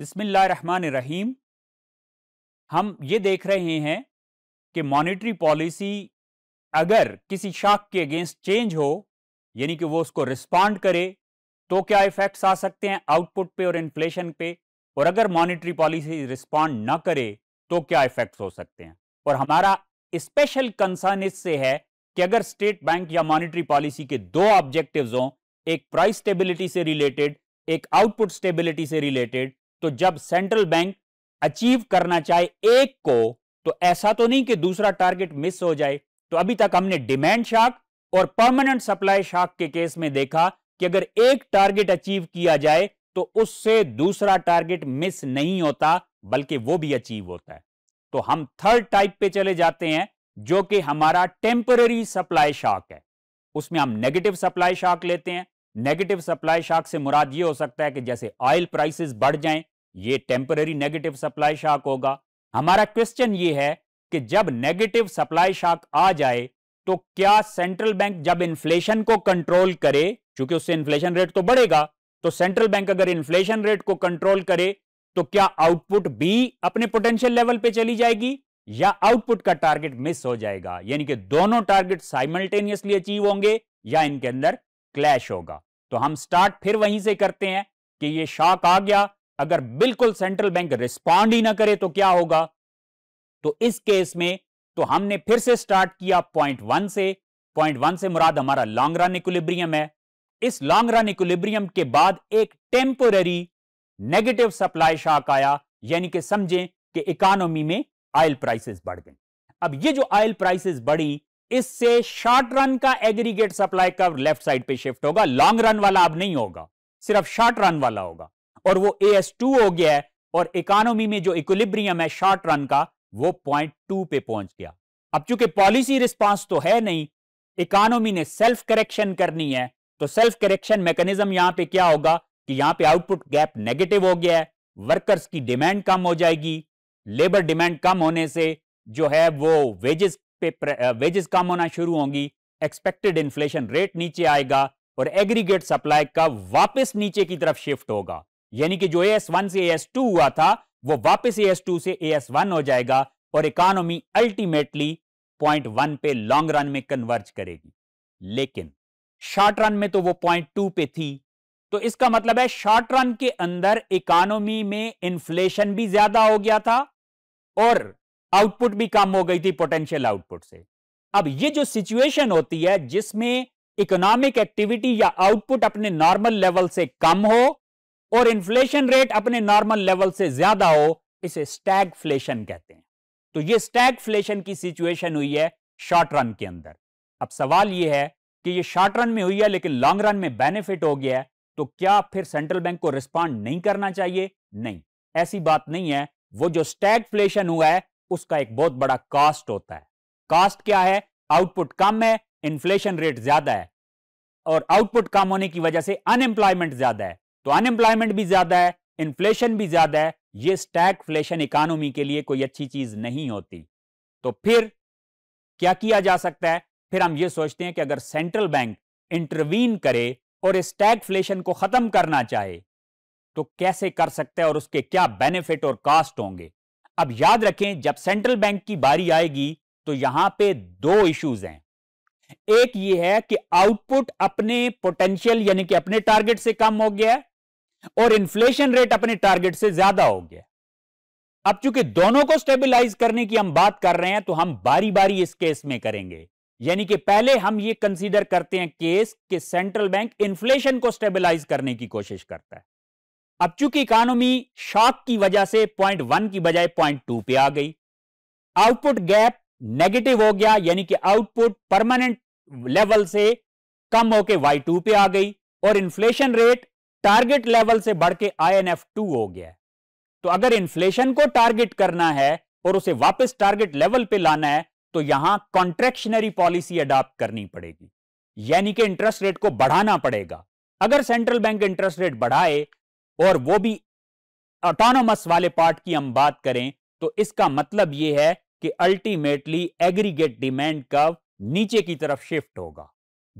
बिसमीम हम ये देख रहे हैं कि मॉनेटरी पॉलिसी अगर किसी शाख के अगेंस्ट चेंज हो यानी कि वो उसको रिस्पॉन्ड करे तो क्या इफेक्ट्स आ सकते हैं आउटपुट पे और इन्फ्लेशन पे और अगर मॉनेटरी पॉलिसी रिस्पॉन्ड ना करे तो क्या इफेक्ट्स हो सकते हैं और हमारा स्पेशल कंसर्न इससे है कि अगर स्टेट बैंक या मॉनेटरी पॉलिसी के दो ऑब्जेक्टिव्स हों एक प्राइस स्टेबिलिटी से रिलेटेड एक आउटपुट स्टेबिलिटी से रिलेटेड तो जब सेंट्रल बैंक अचीव करना चाहे एक को तो ऐसा तो नहीं कि दूसरा टारगेट मिस हो जाए तो अभी तक हमने डिमांड शाक और परमानेंट सप्लाई शाक के केस में देखा कि अगर एक टारगेट अचीव किया जाए तो उससे दूसरा टारगेट मिस नहीं होता बल्कि वो भी अचीव होता है तो हम थर्ड टाइप पे चले जाते हैं जो कि हमारा टेम्पररी सप्लाई शाक है उसमें हम नेगेटिव सप्लाई शाक लेते हैं नेगेटिव सप्लाई शाक से मुराद ये हो सकता है कि जैसे ऑयल प्राइसेस बढ़ जाएं ये टेम्पररी नेगेटिव सप्लाई शाक होगा हमारा क्वेश्चन ये है कि जब नेगेटिव सप्लाई शाक आ जाए तो क्या सेंट्रल बैंक जब इन्फ्लेशन को कंट्रोल करे क्योंकि उससे इन्फ्लेशन रेट तो बढ़ेगा तो सेंट्रल बैंक अगर इन्फ्लेशन रेट को कंट्रोल करे तो क्या आउटपुट भी अपने पोटेंशियल लेवल पे चली जाएगी या आउटपुट का टारगेट मिस हो जाएगा यानी कि दोनों टारगेट साइमल्टेनियसली अचीव होंगे या इनके अंदर क्लैश होगा तो हम स्टार्ट फिर वहीं से करते हैं कि ये शॉक आ गया अगर बिल्कुल सेंट्रल बैंक रिस्पॉन्ड ही ना करे तो क्या होगा तो इस केस में तो हमने फिर से स्टार्ट किया पॉइंट वन से पॉइंट वन से मुराद हमारा लॉन्ग रन इक्विलिब्रियम है इस लॉन्ग रन इक्विलिब्रियम के बाद एक टेम्पोररी नेगेटिव सप्लाई शॉक आया यानी कि समझें कि इकोनॉमी में ऑयल प्राइसेस बढ़ गई अब ये जो ऑयल प्राइसेस बढ़ी इससे शॉर्ट रन का aggregate supply curve left side पे शिफ्ट होगा लॉन्ग रन वाला अब नहीं होगा सिर्फ शॉर्ट रन वाला होगा और वो ए एस टू हो गया है और इकोनॉमी में जो इक्विलिब्रियम है शॉर्ट रन का वो पॉइंट टू पे पहुंच गया अब चूंकि पॉलिसी रिस्पांस तो है नहीं इकोनॉमी ने सेल्फ करेक्शन करनी है तो सेल्फ करेक्शन मैकेनिज्म यहां पे क्या होगा कि यहां पे आउटपुट गैप नेगेटिव हो गया है वर्कर्स की डिमांड कम हो जाएगी लेबर डिमांड कम होने से जो है वो वेजेस पे वेजेस uh, कम होना शुरू होंगी एक्सपेक्टेड इन्फ्लेशन रेट नीचे आएगा और एग्रीगेट सप्लाई का वापस नीचे की तरफ शिफ्ट होगा यानी कि जो ए वन से ए टू हुआ था वो वापस ए टू से ए वन हो जाएगा और इकोनॉमी अल्टीमेटली पॉइंट वन पे लॉन्ग रन में कन्वर्ज करेगी लेकिन शॉर्ट रन में तो वो पॉइंट टू पे थी तो इसका मतलब है शॉर्ट रन के अंदर इकोनॉमी में इन्फ्लेशन भी ज्यादा हो गया था और आउटपुट भी कम हो गई थी पोटेंशियल आउटपुट से अब ये जो सिचुएशन होती है जिसमें इकोनॉमिक एक्टिविटी या आउटपुट अपने नॉर्मल लेवल से कम हो और इन्फ्लेशन रेट अपने नॉर्मल लेवल से ज्यादा हो इसे स्टैगफ्लेशन कहते हैं तो ये स्टैगफ्लेशन की सिचुएशन हुई है शॉर्ट रन के अंदर अब सवाल ये है कि ये शॉर्ट रन में हुई है लेकिन लॉन्ग रन में बेनिफिट हो गया है तो क्या फिर सेंट्रल बैंक को रिस्पॉन्ड नहीं करना चाहिए नहीं ऐसी बात नहीं है वो जो फ्लेशन हुआ है उसका एक बहुत बड़ा कास्ट होता है कास्ट क्या है आउटपुट कम है इन्फ्लेशन रेट ज्यादा है और आउटपुट कम होने की वजह से अनएम्प्लॉयमेंट ज्यादा है तो अनएम्प्लॉयमेंट भी ज्यादा है इन्फ्लेशन भी ज्यादा है ये फ्लेशन इकोनॉमी के लिए कोई अच्छी चीज नहीं होती तो फिर क्या किया जा सकता है फिर हम ये सोचते हैं कि अगर सेंट्रल बैंक इंटरवीन करे और फ्लेशन को खत्म करना चाहे तो कैसे कर सकता है और उसके क्या बेनिफिट और कास्ट होंगे अब याद रखें जब सेंट्रल बैंक की बारी आएगी तो यहां पे दो इश्यूज हैं एक ये है कि आउटपुट अपने पोटेंशियल यानी कि अपने टारगेट से कम हो गया और इन्फ्लेशन रेट अपने टारगेट से ज्यादा हो गया अब चूंकि दोनों को स्टेबलाइज करने की हम बात कर रहे हैं तो हम बारी बारी इस केस में करेंगे यानी कि पहले हम ये कंसीडर करते हैं केस कि सेंट्रल बैंक इन्फ्लेशन को स्टेबलाइज करने की कोशिश करता है अब चूंकि इकोनॉमी शॉक की वजह से पॉइंट वन की बजाय पॉइंट टू पे आ गई आउटपुट गैप नेगेटिव हो गया यानी कि आउटपुट परमानेंट लेवल से कम होके वाई टू पे आ गई और इन्फ्लेशन रेट टारगेट लेवल से बढ़ के आई एन एफ टू हो गया तो अगर इन्फ्लेशन को टारगेट करना है और उसे वापस टारगेट लेवल पे लाना है तो यहां कॉन्ट्रेक्शनरी पॉलिसी अडॉप्ट करनी पड़ेगी यानी कि इंटरेस्ट रेट को बढ़ाना पड़ेगा अगर सेंट्रल बैंक इंटरेस्ट रेट बढ़ाए और वो भी ऑटोनोमस वाले पार्ट की हम बात करें तो इसका मतलब ये है कि अल्टीमेटली एग्रीगेट डिमांड कब नीचे की तरफ शिफ्ट होगा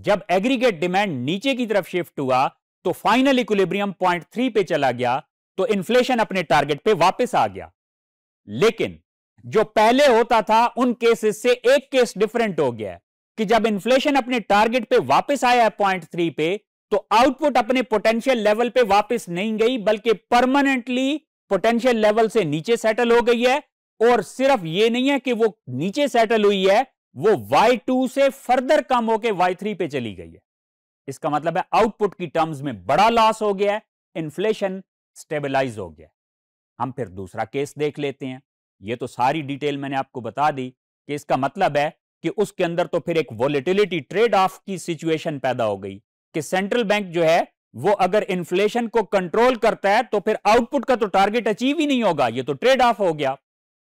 जब एग्रीगेट डिमांड नीचे की तरफ शिफ्ट हुआ तो फाइनल इक्विलिब्रियम पॉइंट थ्री पे चला गया तो इन्फ्लेशन अपने टारगेट पे वापस आ गया लेकिन जो पहले होता था उन केसेस से एक केस डिफरेंट हो गया कि जब इन्फ्लेशन अपने टारगेट पे वापस आया है पॉइंट थ्री पे तो आउटपुट अपने पोटेंशियल लेवल पे वापस नहीं गई बल्कि परमानेंटली पोटेंशियल लेवल से नीचे सेटल हो गई है और सिर्फ ये नहीं है कि वो नीचे सेटल हुई है वो y2 से फर्दर कम होकर y3 पे चली गई है इसका मतलब है आउटपुट की टर्म्स में बड़ा लॉस हो गया है इन्फ्लेशन स्टेबलाइज हो गया हम फिर दूसरा केस देख लेते हैं ये तो सारी डिटेल मैंने आपको बता दी कि इसका मतलब है कि उसके अंदर तो फिर एक वॉलिटिलिटी ट्रेड ऑफ की सिचुएशन पैदा हो गई कि सेंट्रल बैंक जो है वो अगर इन्फ्लेशन को कंट्रोल करता है तो फिर आउटपुट का तो टारगेट अचीव ही नहीं होगा ये तो ट्रेड ऑफ हो गया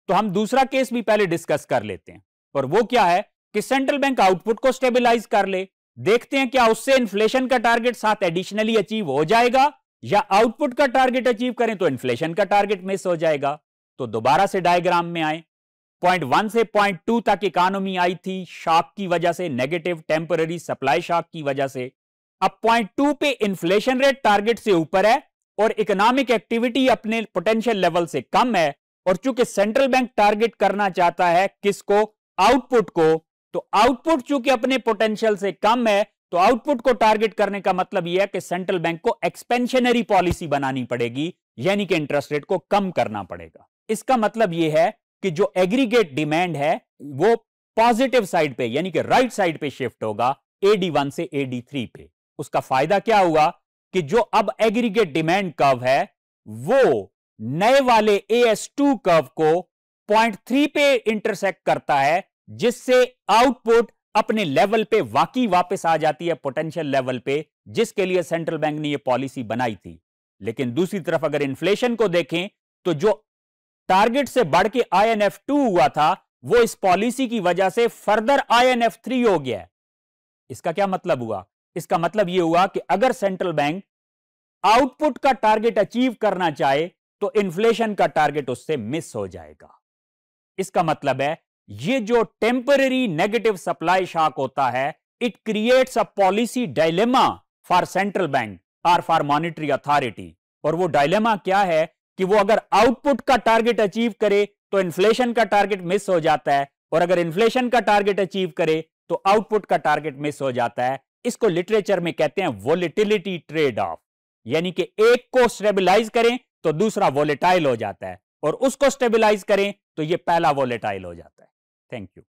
तो हम दूसरा केस भी पहले डिस्कस कर लेते हैं और वो क्या है कि सेंट्रल बैंक आउटपुट को स्टेबिलाईज कर ले देखते हैं क्या उससे इन्फ्लेशन का टारगेट साथ एडिशनली अचीव हो जाएगा या आउटपुट का टारगेट अचीव करें तो इन्फ्लेशन का टारगेट मिस हो जाएगा तो दोबारा से डायग्राम में आए पॉइंट वन से पॉइंट टू तक इकोनॉमी आई थी शॉक की वजह से नेगेटिव टेम्पररी सप्लाई शॉक की वजह से अब पॉइंट टू पे इन्फ्लेशन रेट टारगेट से ऊपर है और इकोनॉमिक एक्टिविटी अपने पोटेंशियल लेवल से कम है और चूंकि सेंट्रल बैंक टारगेट करना चाहता है किसको आउटपुट को तो आउटपुट चूंकि अपने पोटेंशियल से कम है तो आउटपुट को टारगेट करने का मतलब यह है कि सेंट्रल बैंक को एक्सपेंशनरी पॉलिसी बनानी पड़ेगी यानी कि इंटरेस्ट रेट को कम करना पड़ेगा इसका मतलब यह है कि जो एग्रीगेट डिमांड है वो पॉजिटिव साइड पे यानी कि राइट साइड पे शिफ्ट होगा एडी वन से एडी थ्री पे उसका फायदा क्या हुआ कि जो अब एग्रीगेट डिमांड कर्व है वो नए वाले ए एस टू कर्व को पॉइंट थ्री पे इंटरसेक्ट करता है जिससे आउटपुट अपने लेवल पे वाकई वापस आ जाती है पोटेंशियल लेवल पे जिसके लिए सेंट्रल बैंक ने यह पॉलिसी बनाई थी लेकिन दूसरी तरफ अगर इन्फ्लेशन को देखें तो जो टारगेट से बढ़ के आई हुआ था वो इस पॉलिसी की वजह से फर्दर आई हो गया इसका क्या मतलब हुआ इसका मतलब यह हुआ कि अगर सेंट्रल बैंक आउटपुट का टारगेट अचीव करना चाहे तो इन्फ्लेशन का टारगेट उससे मिस हो जाएगा इसका मतलब है ये जो टेम्पररी नेगेटिव सप्लाई शॉक होता है it creates a policy dilemma for central bank और फॉर मॉनिटरी अथॉरिटी और वो डायलेमा क्या है कि वो अगर आउटपुट का टारगेट अचीव करे तो इन्फ्लेशन का टारगेट मिस हो जाता है और अगर इन्फ्लेशन का टारगेट अचीव करे तो आउटपुट का टारगेट मिस हो जाता है इसको लिटरेचर में कहते हैं वोलेटिलिटी ट्रेड ऑफ यानी कि एक को स्टेबिलाईज करें तो दूसरा वोलेटाइल हो जाता है और उसको स्टेबिलाईज करें तो यह पहला वोलेटाइल हो जाता है थैंक यू